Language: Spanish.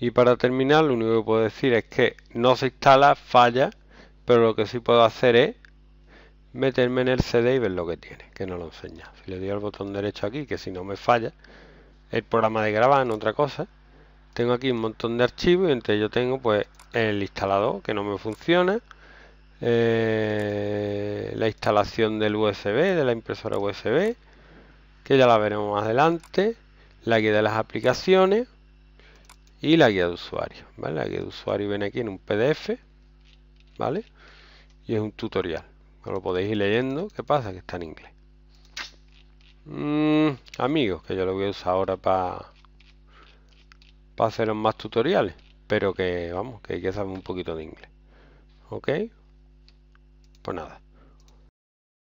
Y para terminar, lo único que puedo decir es que no se instala, falla, pero lo que sí puedo hacer es meterme en el CD y ver lo que tiene, que no lo enseña. Si le doy al botón derecho aquí, que si no me falla, el programa de grabar en otra cosa. Tengo aquí un montón de archivos y entre ellos tengo pues el instalador que no me funciona, eh, la instalación del USB, de la impresora USB, que ya la veremos más adelante, la guía de las aplicaciones, y la guía de usuario. ¿vale? La guía de usuario viene aquí en un PDF, ¿vale? Y es un tutorial. Lo podéis ir leyendo. ¿Qué pasa? Que está en inglés. Mm, amigos, que yo lo voy a usar ahora para para hacer más tutoriales. Pero que, vamos, que hay que saber un poquito de inglés. ¿Ok? Pues nada.